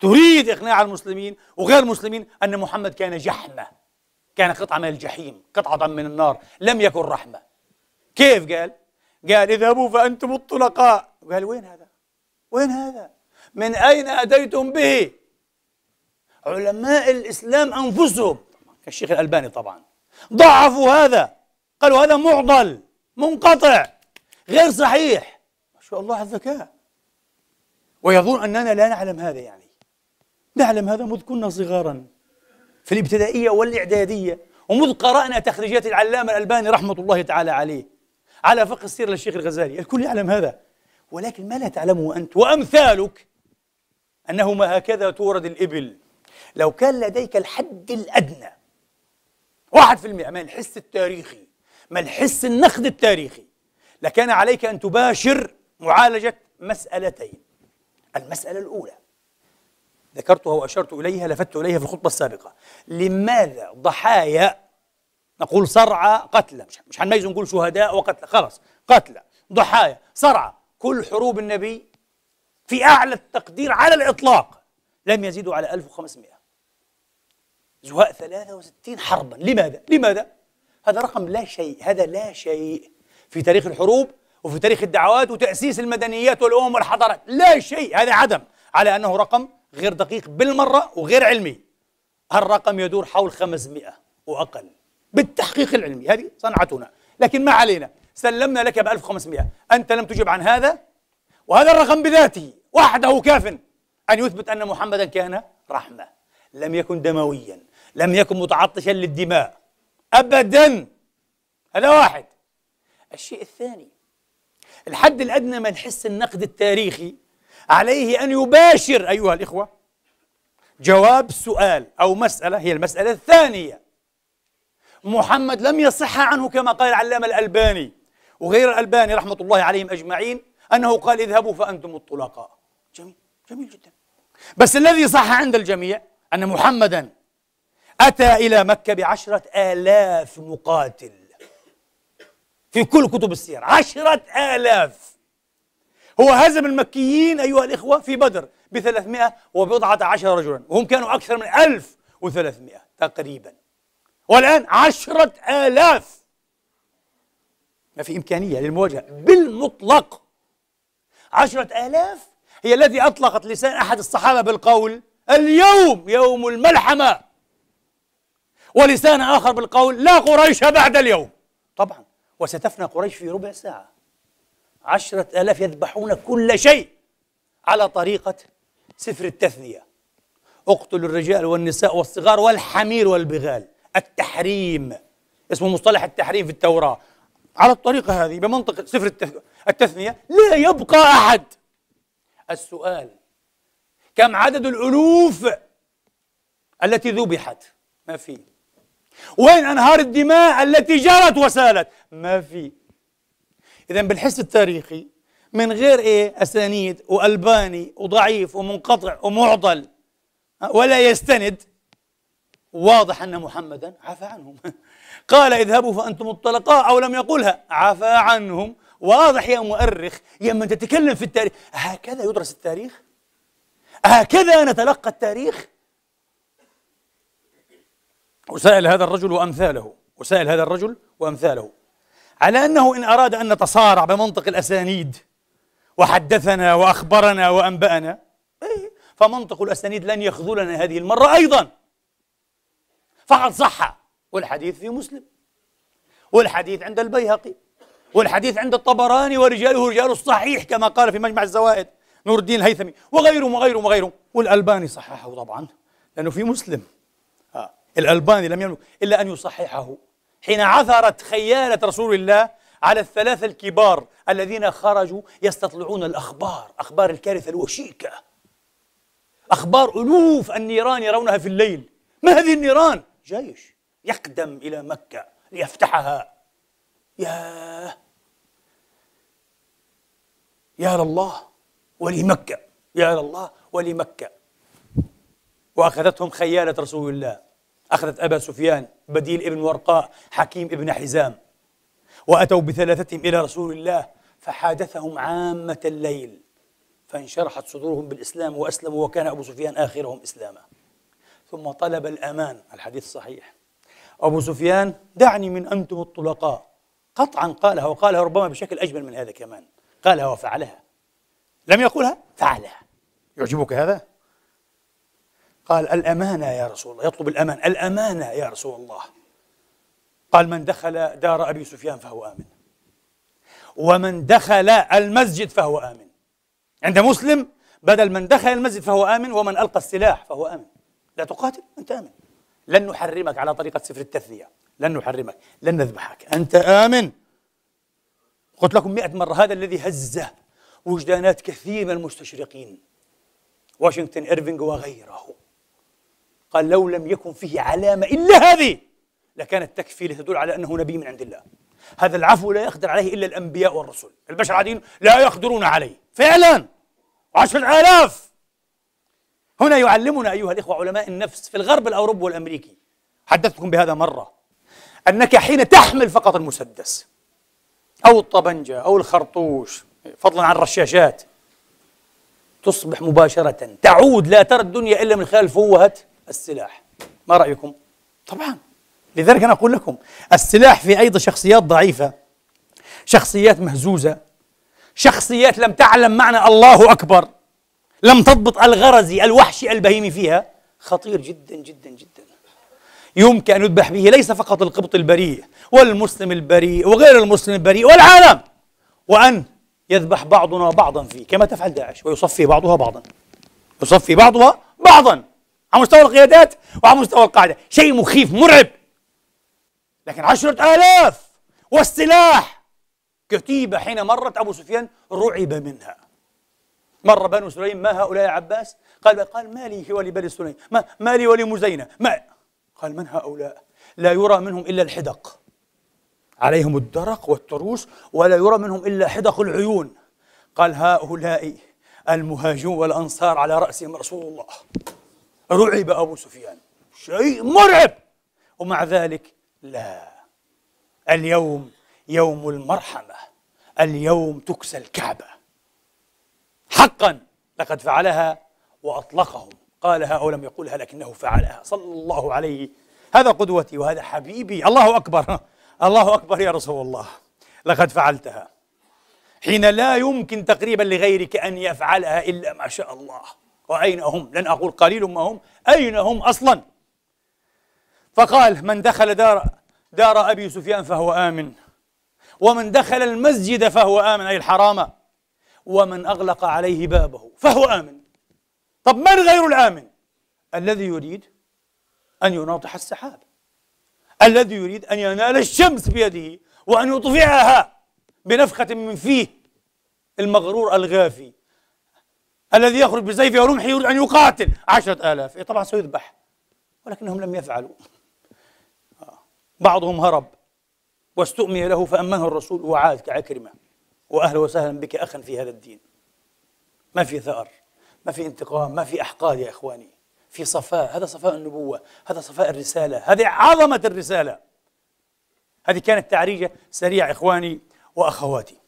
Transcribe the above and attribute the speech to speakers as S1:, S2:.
S1: تريد إقناع المسلمين وغير المسلمين أن محمد كان جحمة كان قطعة من الجحيم قطعة من النار لم يكن رحمة كيف قال؟ قال اذهبوا فأنتم الطلقاء قال وين هذا؟ وين هذا؟ من أين أتيتم به؟ علماء الإسلام أنفسهم الشيخ الألباني طبعا ضعفوا هذا قالوا هذا معضل منقطع غير صحيح ما شاء الله على الذكاء ويظن أننا لا نعلم هذا يعني نعلم هذا منذ كنا صغارا في الابتدائية والإعدادية ومذ قرأنا تخريجات العلامة الألباني رحمة الله تعالى عليه على فقه السيرة للشيخ الغزالي الكل يعلم هذا ولكن ما لا تعلمه أنت وأمثالك أنهما هكذا تورد الإبل لو كان لديك الحد الأدنى واحد في المئة من الحس التاريخي ما الحس النقد التاريخي لكان عليك أن تباشر معالجة مسألتين المسألة الأولى ذكرتها وأشرت إليها لفت إليها في الخطبة السابقة لماذا ضحايا نقول صرعى قتلى مش, مش نقول شهداء وقتلى خلاص قتلى ضحايا صرعى كل حروب النبي في أعلى التقدير على الإطلاق لم يزيدوا على 1500 زهاء 63 حربا لماذا؟ لماذا؟ هذا رقم لا شيء هذا لا شيء في تاريخ الحروب وفي تاريخ الدعوات وتأسيس المدنيات والأمم والحضارات لا شيء هذا عدم على أنه رقم غير دقيق بالمرة وغير علمي الرقم يدور حول 500 وأقل بالتحقيق العلمي هذه صنعتنا لكن ما علينا سلمنا لك ب 1500 أنت لم تجب عن هذا وهذا الرقم بذاته وحده كاف أن يثبت أن محمدا كان رحمة لم يكن دمويا لم يكن متعطشا للدماء أبدا هذا واحد الشيء الثاني الحد الأدنى من حس النقد التاريخي عليه أن يباشر أيها الإخوة جواب سؤال أو مسألة هي المسألة الثانية محمد لم يصح عنه كما قال العلامة الألباني وغير الألباني رحمة الله عليهم أجمعين أنه قال اذهبوا فأنتم الطلقاء جميل جميل جدا بس الذي صح عند الجميع أن محمدا أتى إلى مكة بعشرة آلاف مقاتل في كل كتب السير عشرة آلاف هو هزم المكيين أيها الإخوة في بدر بثلاثمائة وبضعة عشر رجلا وهم كانوا أكثر من ألف وثلاثمائة تقريبا والآن عشرة آلاف ما في إمكانية للمواجهة بالمطلق عشرة آلاف هي التي أطلقت لسان أحد الصحابة بالقول اليوم يوم الملحمة ولسان آخر بالقول لا قريش بعد اليوم طبعا وستفنى قريش في ربع ساعة عشرة آلاف يذبحون كل شيء على طريقة سفر التثنية اقتلوا الرجال والنساء والصغار والحمير والبغال التحريم اسمه مصطلح التحريم في التوراة على الطريقة هذه بمنطقة سفر التثنية لا يبقى أحد السؤال كم عدد الألوف التي ذبحت ما في وين أنهار الدماء التي جرت وسالت ما في إذا بالحس التاريخي من غير إيه أسانيد وألباني وضعيف ومنقطع ومعضل ولا يستند واضح أن محمدا عفى عنهم قال اذهبوا فأنتم الطلقاء أو لم يقلها عفى عنهم واضح يا مؤرخ يا من تتكلم في التاريخ هكذا يدرس التاريخ هكذا نتلقى التاريخ وسأل هذا الرجل وأمثاله وسأل هذا الرجل وأمثاله على أنه إن أراد أن نتصارع بمنطق الأسانيد وحدثنا وأخبرنا وأنبأنا إيه، فمنطق الأسانيد لن يخذلنا هذه المرة أيضا فقد صح والحديث في مسلم والحديث عند البيهقي والحديث عند الطبراني ورجاله رجال الصحيح كما قال في مجمع الزوائد نور الدين الهيثمي وغيرهم وغيرهم وغيرهم والألباني صححه طبعا لأنه في مسلم آه. الألباني لم يملك إلا أن يصححه حين عثرت خيالة رسول الله على الثلاثة الكبار الذين خرجوا يستطلعون الأخبار أخبار الكارثة الوشيكة أخبار ألوف النيران يرونها في الليل ما هذه النيران؟ جيش يقدم إلى مكة ليفتحها يا يا لله ولمكة يا لله ولمكة وأخذتهم خيالة رسول الله أخذت أبا سفيان بديل ابن ورقاء حكيم ابن حزام وأتوا بثلاثتهم إلى رسول الله فحادثهم عامة الليل فانشرحت صدورهم بالإسلام وأسلموا وكان أبو سفيان آخرهم إسلاما ثم طلب الأمان الحديث صحيح أبو سفيان دعني من أنتم الطلقاء قطعا قالها وقالها ربما بشكل أجمل من هذا كمان قالها وفعلها لم يقولها فعلها يعجبك هذا؟ قال الأمانة يا رسول الله يطلب الأمان الأمانة يا رسول الله قال من دخل دار أبي سفيان فهو آمن ومن دخل المسجد فهو آمن عند مسلم بدل من دخل المسجد فهو آمن ومن ألقى السلاح فهو آمن لا تقاتل أنت آمن لن نحرمك على طريقة سفر التثنية لن نحرمك لن نذبحك أنت آمن قلت لكم مئة مرة هذا الذي هز وجدانات كثير من المستشرقين واشنطن إيرفينغ وغيره قال لو لم يكن فيه علامة إلا هذه لكانت تكفي لتدل على أنه نبي من عند الله هذا العفو لا يقدر عليه إلا الأنبياء والرسل البشر العاديين لا يقدرون عليه فعلا عشر آلاف هنا يعلمنا أيها الإخوة علماء النفس في الغرب الأوروبي والأمريكي حدثتكم بهذا مرة أنك حين تحمل فقط المسدس أو الطبنجة أو الخرطوش فضلا عن الرشاشات تصبح مباشرة تعود لا ترى الدنيا إلا من خلال فوهة السلاح ما رأيكم؟ طبعا لذلك أنا أقول لكم السلاح في أيضا شخصيات ضعيفة شخصيات مهزوزة شخصيات لم تعلم معنى الله أكبر لم تضبط الغرزي الوحشي البهيمي فيها خطير جدا جدا جدا يمكن أن يذبح به ليس فقط القبط البريء والمسلم البريء وغير المسلم البريء والعالم وأن يذبح بعضنا بعضا فيه كما تفعل داعش ويصفي بعضها بعضا يصفي بعضها بعضا على مستوى القيادات وعلى مستوى القاعدة شيء مخيف مرعب لكن عشرة آلاف والسلاح كتيبة حين مرت أبو سفيان رعب منها مر بنو سليم ما هؤلاء يا عباس قال قال ما لي ولبني سليم ما, ما لي ولمزينة ما قال من هؤلاء لا يرى منهم إلا الحدق عليهم الدرق والتروس ولا يرى منهم إلا حدق العيون قال هؤلاء المهاجون والأنصار على رأسهم رسول الله رعب أبو سفيان شيء مرعب ومع ذلك لا اليوم يوم المرحمة اليوم تكسى الكعبة حقا لقد فعلها وأطلقهم قالها أو لم يقولها لكنه فعلها صلى الله عليه هذا قدوتي وهذا حبيبي الله أكبر الله أكبر يا رسول الله لقد فعلتها حين لا يمكن تقريبا لغيرك أن يفعلها إلا ما شاء الله وأين هم لن أقول قليل ما هم أين هم أصلا فقال من دخل دار دار أبي سفيان فهو آمن ومن دخل المسجد فهو آمن أي الحرام ومن أغلق عليه بابه فهو آمن طب من غير الآمن الذي يريد أن يناطح السحاب الذي يريد أن ينال الشمس بيده وأن يطفئها بنفخة من فيه المغرور الغافي الذي يخرج بسيفه ورمحه يريد أن يقاتل عشرة آلاف إيه، طبعا سيذبح ولكنهم لم يفعلوا آه. بعضهم هرب واستؤمي له فأمنه الرسول وعاد كعكرمة وأهلا وسهلا بك أخا في هذا الدين ما في ثأر ما في انتقام ما في أحقاد يا إخواني في صفاء هذا صفاء النبوة هذا صفاء الرسالة هذه عظمة الرسالة هذه كانت تعريجة سريعة إخواني وأخواتي